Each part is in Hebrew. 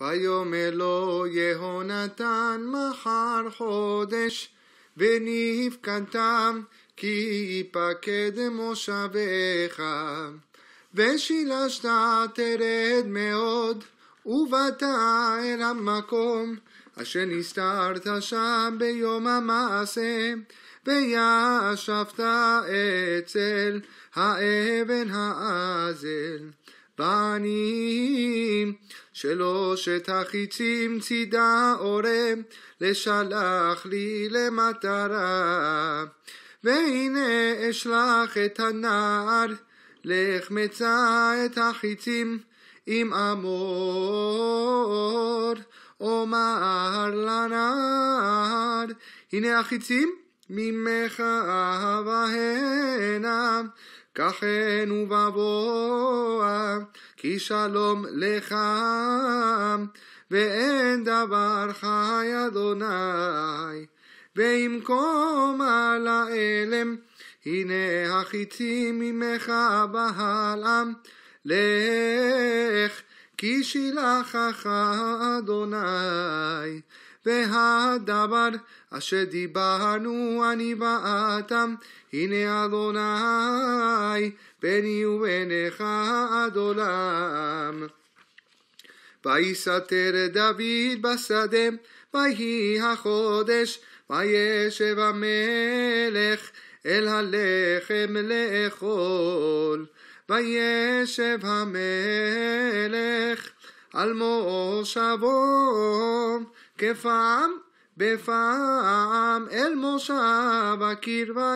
ויאמר לו יהונתן מחר חודש ונפקדתם כי יפקד מושביך ושילשת תרד מאוד ובאת אל המקום אשר נסתרת שם ביום המעשה וישבת אצל האבן האזל בנים שלושת החיצים צידה אורם, לשלח לי למטרה. והנה אשלח את הנער, לך מצא את החיצים עם אמור. אומר לנער, הנה החיצים ממך אהבה הנה, קחנו בבואה, כי שלום לך, ואין דבר חי אדוני. ואם על האלם, הנה החיצי ממך בהלם, לך, כי שילחך אדוני. והדבר אשר דיברנו אני ואתם, הנה אדוני בני וביניך עד עולם. ויסתר דוד בשדה, ויהי החודש, וישב המלך אל הלחם לאכול. וישב המלך על מושבו כפעם בפעם אל מושב הקרבה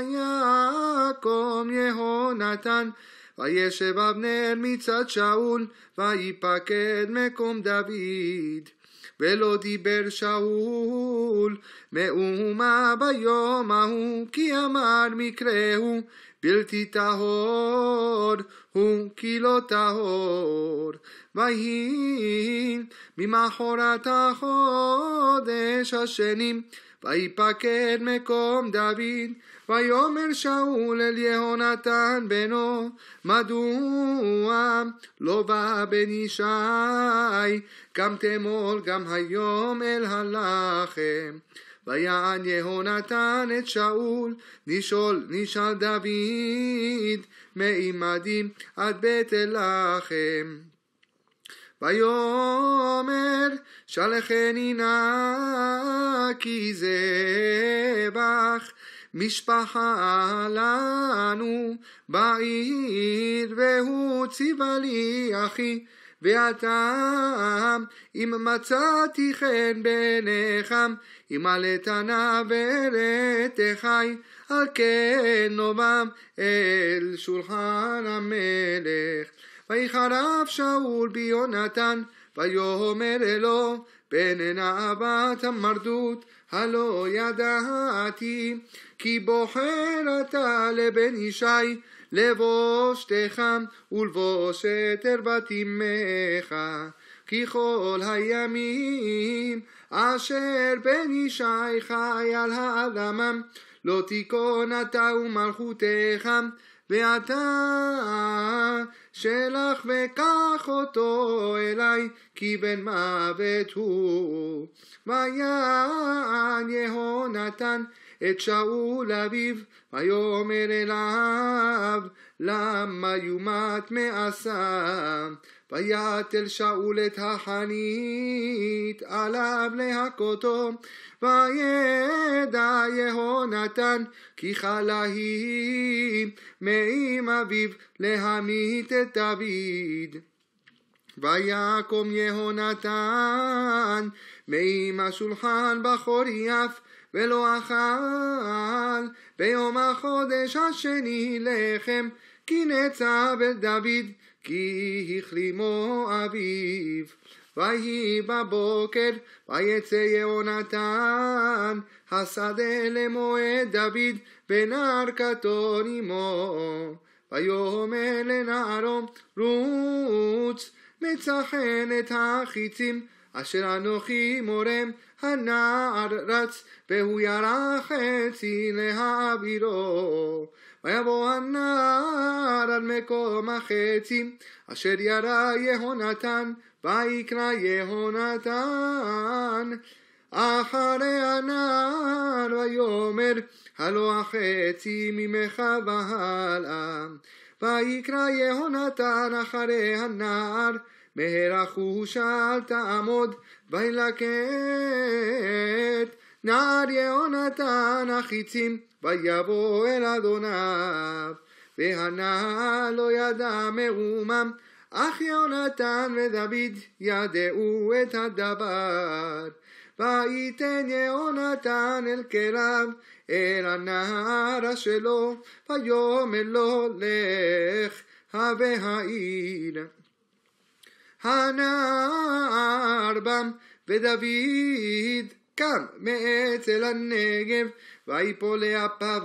יקום יהונתן וישב אבנר מצד שאול ויפקד מקום דוד ולא דיבר שאול מאומה ביום ההוא, כי אמר מקרהו בלתי טהור הוא כי לא טהור. ויהי ממחרת החודש השנים ויפקד מקום דוד, ויאמר שאול אל יהונתן בנו, מדוע לא בא בן ישי, גם תמול גם היום אל הלחם. ויען יהונתן את שאול, נשאל, נשאל דוד, מעמדים עד בית אל לחם. ויאמר שלחני נא כי זה בך משפחה לנו בעיר והוא ציווה לי אחי ועתם אם מצאתי חן בעיניכם אם עלת נא ולת ולתחי על כן נובם אל שולחן המלך ויחרב שאול ביונתן, ויאמר אלו, בן נאוות המרדות, הלא ידעתי, כי בוחר אתה לבן ישי, לבושתך ולבושת את אמך. כי כל הימים אשר בן ישי חי על האדמה, לא תיכון אתה ומלכותך, ואתה שלח וקח אותו אליי, כי בן מוות הוא. ויען יהונתן את שאול אביו, ויאמר אליו, למה יומת מעשה? ויתל שאול את החנית, עליו להכותו, וידע יהונתן, כי חלה היא מעם אביו להמית את דוד. ויקום יהונתן מעם השולחן בחור יף ולא אכל ביום החודש השני לחם, כי נצא דוד כי החלימו אביו. ויהי בבוקר, ויצא יהונתן, השדה למועד דוד, ונער קטון עמו. ויאמר לנערו, רוץ, מצחן את החיצים, אשר אנוכי מורם הנער רץ והוא ירה חצי להעבירו ויבוא הנער על מקום החצי אשר ירה יהונתן ויקרא יהונתן אחרי הנער ויאמר הלא החצי ממך והלאה ויקרא יהונתן אחרי הנער מהרחושה אל תעמוד, וילקט נער יהונתן החיצים, ויבוא אל אדוניו. והנער לא ידע מאומם, אך יהונתן ודוד ידעו את הדבר. וייתן יהונתן אל כליו, אל הנער שלו, ויאמר לו לך, הווה העיר. בם ודוד קם מאצל הנגב, ויפול לאפיו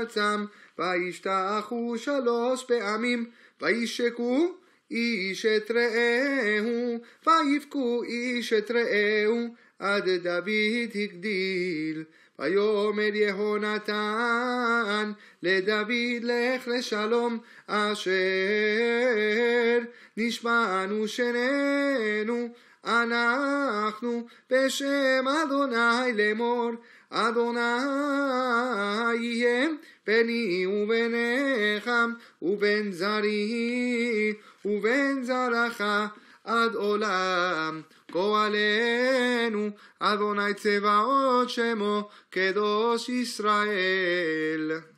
עצם, וישתחו שלוש פעמים, וישקו איש את רעהו, ויבכו איש את רעהו, עד דוד הגדיל. ויאמר יהונתן לדוד לך לשלום אשר נשבענו שנינו אנחנו בשם אדוני לאמור אדוני יהיה בני וביניכם ובן זרים ובן זרעך עד עולם. כה עלינו אדוני צבאות שמו קדוש ישראל.